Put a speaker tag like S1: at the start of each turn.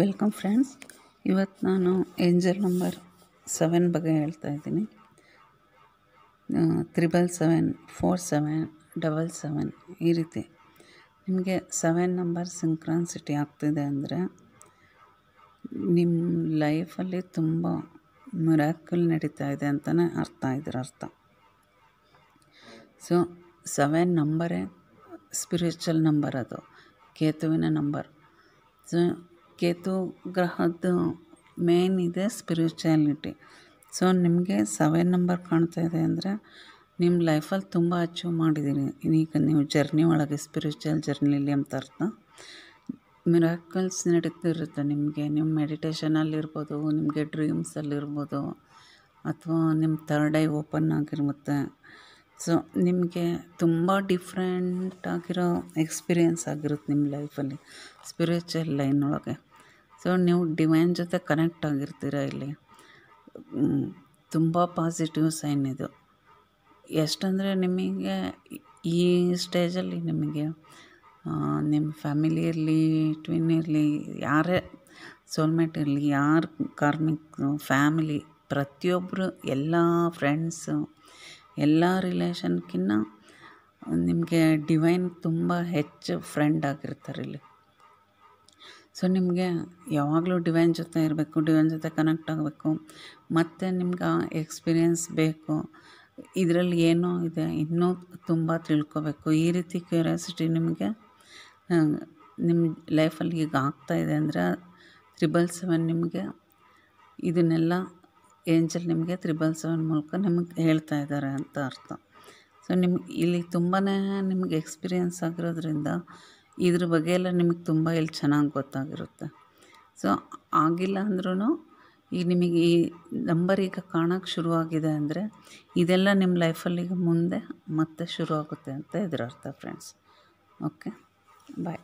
S1: welcome friends ಇವತ್ತು ನಾನು angel number seven ಬಗ್ಗೆ ಹೇಳ್ತಾ ಇದ್ದೀನಿ triple seven four seven double seven ಈ ರೀತಿ ನಿಮಗೆ ಸೆವೆನ್ ನಂಬರ್ ಸಿಂಕ್ರಾನ್ಸಿಟಿ ಆಗ್ತಿದೆ ಅಂದರೆ ನಿಮ್ಮ ಲೈಫಲ್ಲಿ ತುಂಬ ಮುರಾಕಲ್ ನಡೀತಾ ಇದೆ ಅಂತಲೇ ಅರ್ಥ ಇದರ ಅರ್ಥ ಸೊ ಸೆವೆನ್ ನಂಬರೇ ಸ್ಪಿರಿಚುವಲ್ ನಂಬರ್ ಅದು ಕೇತುವಿನ ನಂಬರ್ ಸೊ ಕೇತು ಗ್ರಹದ್ದು ಮೇನ್ ಇದೆ ಸ್ಪಿರಿಚುಯಾಲಿಟಿ ಸೊ ನಿಮಗೆ ಸೆವೆನ್ ನಂಬರ್ ಕಾಣ್ತಾ ಇದೆ ಅಂದರೆ ನಿಮ್ಮ ಲೈಫಲ್ಲಿ ತುಂಬ ಅಚೀವ್ ಮಾಡಿದ್ದೀರಿ ಈಗ ನೀವು ಜರ್ನಿ ಒಳಗೆ ಸ್ಪಿರಿಚುಯಲ್ ಜರ್ನಿಲಿ ಅಂತ ಅರ್ಥ ಮಿರಾಕಲ್ಸ್ ಇರುತ್ತೆ ನಿಮಗೆ ನಿಮ್ಮ ಮೆಡಿಟೇಷನಲ್ಲಿರ್ಬೋದು ನಿಮಗೆ ಡ್ರೀಮ್ಸಲ್ಲಿರ್ಬೋದು ಅಥವಾ ನಿಮ್ಮ ಥರ್ಡ್ ಐ ಓಪನ್ ಆಗಿರುತ್ತೆ ಸೊ ನಿಮಗೆ ತುಂಬ ಡಿಫ್ರೆಂಟ್ ಆಗಿರೋ ಎಕ್ಸ್ಪೀರಿಯೆನ್ಸ್ ಆಗಿರುತ್ತೆ ನಿಮ್ಮ ಲೈಫಲ್ಲಿ ಸ್ಪಿರಿಚುವಲ್ ಲೈನ್ ಒಳಗೆ ಸೊ ನೀವು ಡಿವೈನ್ ಜೊತೆ ಕನೆಕ್ಟ್ ಆಗಿರ್ತೀರ ಇಲ್ಲಿ ತುಂಬ ಪಾಸಿಟಿವ್ ಸೈನ್ ಇದು ಎಷ್ಟಂದರೆ ನಿಮಗೆ ಈ ಸ್ಟೇಜಲ್ಲಿ ನಿಮಗೆ ನಿಮ್ಮ ಫ್ಯಾಮಿಲಿ ಇರಲಿ ಟ್ವಿನ್ ಇರಲಿ ಯಾರೇ ಸೋಲ್ಮೇಟ್ ಇರಲಿ ಯಾರು ಕಾರ್ಮಿಕ್ ಫ್ಯಾಮಿಲಿ ಪ್ರತಿಯೊಬ್ಬರು ಎಲ್ಲ ಫ್ರೆಂಡ್ಸು ಎಲ್ಲ ರಿಲೇಷನ್ಕಿನ್ನ ನಿಮಗೆ ಡಿವೈನ್ ತುಂಬ ಹೆಚ್ಚು ಫ್ರೆಂಡ್ ಆಗಿರ್ತಾರೆ ಇಲ್ಲಿ ಸೊ ನಿಮಗೆ ಯಾವಾಗಲೂ ಡಿವೈನ್ ಜೊತೆ ಇರಬೇಕು ಡಿವೈನ್ ಜೊತೆ ಕನೆಕ್ಟ್ ಆಗಬೇಕು ಮತ್ತು ನಿಮ್ಗೆ ಆ ಎಕ್ಸ್ಪೀರಿಯೆನ್ಸ್ ಬೇಕು ಇದರಲ್ಲಿ ಏನೋ ಇದೆ ಇನ್ನೂ ತುಂಬ ತಿಳ್ಕೊಬೇಕು ಈ ರೀತಿ ಕ್ಯೂರಿಯಾಸಿಟಿ ನಿಮಗೆ ನಿಮ್ಮ ಲೈಫಲ್ಲಿ ಈಗ ಆಗ್ತಾಯಿದೆ ಅಂದರೆ ತ್ರಿಬಲ್ ಸೆವೆನ್ ನಿಮಗೆ ಇದನ್ನೆಲ್ಲ ಏಂಜಲ್ ನಿಮಗೆ ತ್ರಿಬಲ್ ಸೆವೆನ್ ಮೂಲಕ ನಿಮಗೆ ಹೇಳ್ತಾ ಇದ್ದಾರೆ ಅಂತ ಅರ್ಥ ಸೊ ನಿಮ್ಗೆ ಇಲ್ಲಿ ತುಂಬಾ ನಿಮಗೆ ಎಕ್ಸ್ಪೀರಿಯೆನ್ಸ್ ಆಗಿರೋದ್ರಿಂದ ಇದ್ರ ಬಗ್ಗೆ ಎಲ್ಲ ನಿಮಗೆ ತುಂಬ ಇಲ್ಲಿ ಚೆನ್ನಾಗಿ ಗೊತ್ತಾಗಿರುತ್ತೆ ಸೊ ಆಗಿಲ್ಲ ಅಂದ್ರೂ ಈಗ ನಿಮಗೆ ಈ ನಂಬರ್ ಈಗ ಕಾಣೋಕ್ಕೆ ಶುರುವಾಗಿದೆ ಅಂದರೆ ಇದೆಲ್ಲ ನಿಮ್ಮ ಲೈಫಲ್ಲಿ ಮುಂದೆ ಮತ್ತೆ ಶುರುವಾಗುತ್ತೆ ಅಂತ ಇದರ ಅರ್ಥ ಫ್ರೆಂಡ್ಸ್ ಓಕೆ ಬಾಯ್